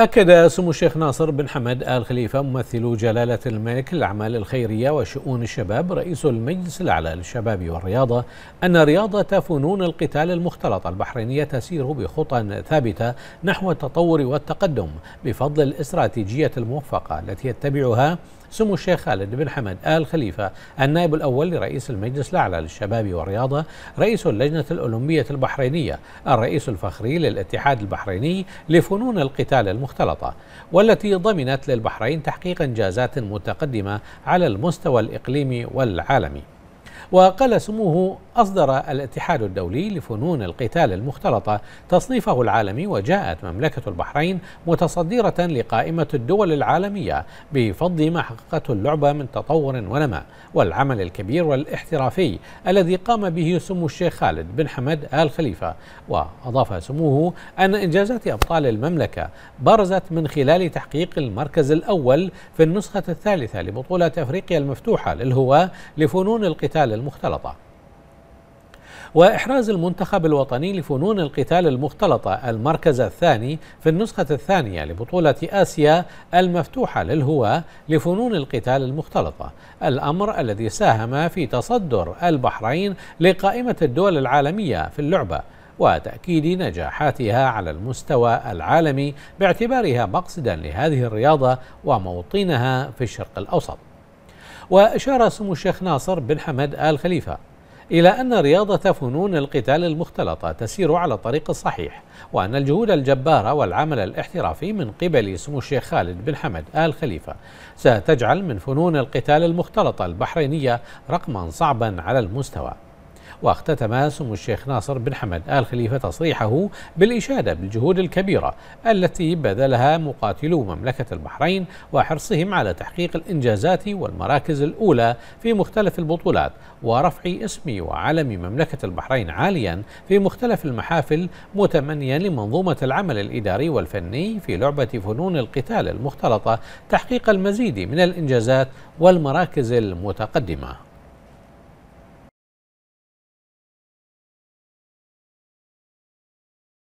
أكد سمو الشيخ ناصر بن حمد آل خليفة ممثل جلالة الملك للأعمال الخيرية وشؤون الشباب رئيس المجلس الأعلى للشباب والرياضة أن رياضة فنون القتال المختلطة البحرينية تسير بخطى ثابتة نحو التطور والتقدم بفضل الاستراتيجية الموفقة التي يتبعها سمو الشيخ خالد بن حمد آل خليفة النائب الأول لرئيس المجلس الأعلى للشباب والرياضة رئيس اللجنة الأولمبية البحرينية الرئيس الفخري للاتحاد البحريني لفنون القتال المختلطة والتي ضمنت للبحرين تحقيق إنجازات متقدمة على المستوى الإقليمي والعالمي وقال سموه أصدر الاتحاد الدولي لفنون القتال المختلطة تصنيفه العالمي وجاءت مملكة البحرين متصدرة لقائمة الدول العالمية بفضل ما حققته اللعبة من تطور ونماء والعمل الكبير والاحترافي الذي قام به سمو الشيخ خالد بن حمد آل خليفة وأضاف سموه أن إنجازات أبطال المملكة برزت من خلال تحقيق المركز الأول في النسخة الثالثة لبطولة أفريقيا المفتوحة للهواة لفنون القتال المختلطة وإحراز المنتخب الوطني لفنون القتال المختلطة المركز الثاني في النسخة الثانية لبطولة آسيا المفتوحة للهواة لفنون القتال المختلطة الأمر الذي ساهم في تصدر البحرين لقائمة الدول العالمية في اللعبة وتأكيد نجاحاتها على المستوى العالمي باعتبارها مقصدا لهذه الرياضة وموطنها في الشرق الأوسط وأشار سمو الشيخ ناصر بن حمد آل خليفة إلى أن رياضة فنون القتال المختلطة تسير على الطريق الصحيح وأن الجهود الجبارة والعمل الاحترافي من قبل سمو الشيخ خالد بن حمد آل خليفة ستجعل من فنون القتال المختلطة البحرينية رقما صعبا على المستوى واختتم سمو الشيخ ناصر بن حمد آل خليفة تصريحه بالإشادة بالجهود الكبيرة التي بذلها مقاتلو مملكة البحرين وحرصهم على تحقيق الإنجازات والمراكز الأولى في مختلف البطولات ورفع اسم وعلم مملكة البحرين عاليا في مختلف المحافل متمنيا لمنظومة العمل الإداري والفني في لعبة فنون القتال المختلطة تحقيق المزيد من الإنجازات والمراكز المتقدمة